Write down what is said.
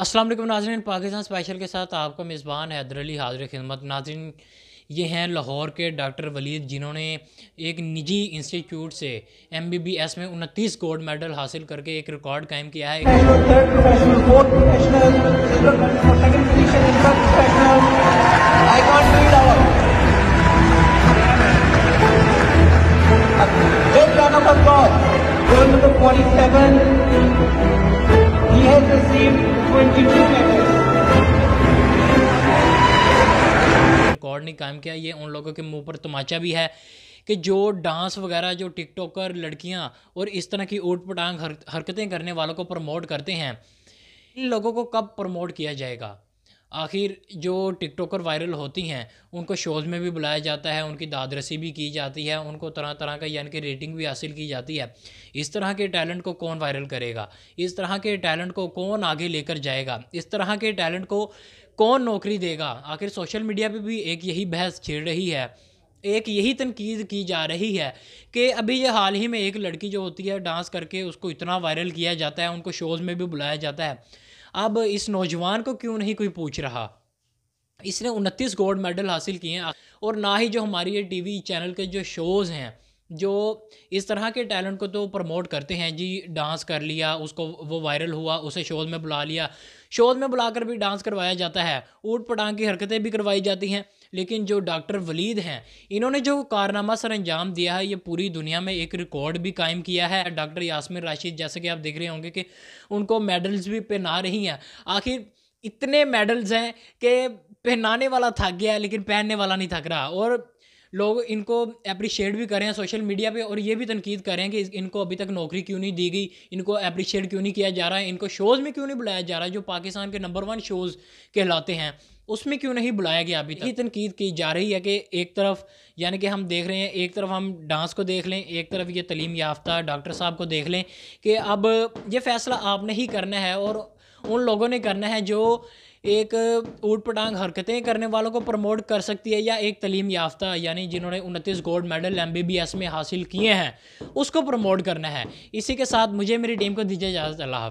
अस्सलाम वालेकुम नाजरीन पाकिस्तान स्पेशल के साथ आपका मेज़बान हैदर अली हाजिर खिदमत नाजरीन ये हैं लाहौर के डॉक्टर वलीद जिन्होंने एक निजी इंस्टीट्यूट से एमबीबीएस में उनतीस गोल्ड मेडल हासिल करके एक रिकॉर्ड कायम किया है रिकॉर्ड नहीं कायम किया ये उन लोगों के मुंह पर तमाचा भी है कि जो डांस वगैरह जो टिकटॉकर लड़कियां और इस तरह की ऊट पटांग हरकतें करने वालों को प्रमोट करते हैं इन लोगों को कब प्रमोट किया जाएगा आखिर जो टिकटॉकर वायरल होती हैं उनको शोज़ में भी बुलाया जाता है उनकी दादरसी भी की जाती है उनको तरह तरह का यानी कि रेटिंग भी हासिल की जाती है इस तरह के टैलेंट को कौन वायरल करेगा इस तरह के टैलेंट को कौन आगे लेकर जाएगा इस तरह के टैलेंट को कौन नौकरी देगा आखिर सोशल मीडिया पर भी एक यही बहस छिड़ रही है एक यही तनकीद की जा रही है कि अभी ये हाल ही में एक लड़की जो होती है डांस करके उसको इतना वायरल किया जाता है उनको शोज़ में भी बुलाया जाता है अब इस नौजवान को क्यों नहीं कोई पूछ रहा इसने उनतीस गोल्ड मेडल हासिल किए हैं और ना ही जो हमारी ये टीवी चैनल के जो शोज़ हैं जो इस तरह के टैलेंट को तो प्रमोट करते हैं जी डांस कर लिया उसको वो वायरल हुआ उसे शोज में बुला लिया शोज में बुलाकर भी डांस करवाया जाता है ऊट पटांग की हरकतें भी करवाई जाती हैं लेकिन जो डॉक्टर वलीद हैं इन्होंने जो कारनामा सर अंजाम दिया है ये पूरी दुनिया में एक रिकॉर्ड भी कायम किया है डॉक्टर यासमिन राशिद जैसे कि आप देख रहे होंगे कि उनको मेडल्स भी पहना रही हैं आखिर इतने मेडल्स हैं कि पहनाने वाला थक गया लेकिन पहनने वाला नहीं थक रहा और लोग इनको अप्रिशिएट भी करें सोशल मीडिया पे और ये भी तनकीद करें कि इनको अभी तक नौकरी क्यों नहीं दी गई इनको अप्रिशिएट क्यों नहीं किया जा रहा है इनको शोज़ में क्यों नहीं बुलाया जा रहा है जो पाकिस्तान के नंबर वन शोज़ कहलाते हैं उसमें क्यों नहीं बुलाया गया अभी तक ये तनकीद की जा रही है कि एक तरफ यानी कि हम देख रहे हैं एक तरफ हम डांस को देख लें एक तरफ ये तलीम याफ्ता डॉक्टर साहब को देख लें कि अब ये फ़ैसला आपने ही करना है और उन लोगों ने करना है जो एक ऊट पटांग हरकतें करने वालों को प्रमोट कर सकती है या एक तलीम याफ्ता यानी जिन्होंने उनतीस gold medal M B B S में हासिल किए हैं उसको प्रमोट करना है इसी के साथ मुझे मेरी टीम को दीजिए इजाज़त अल्लाह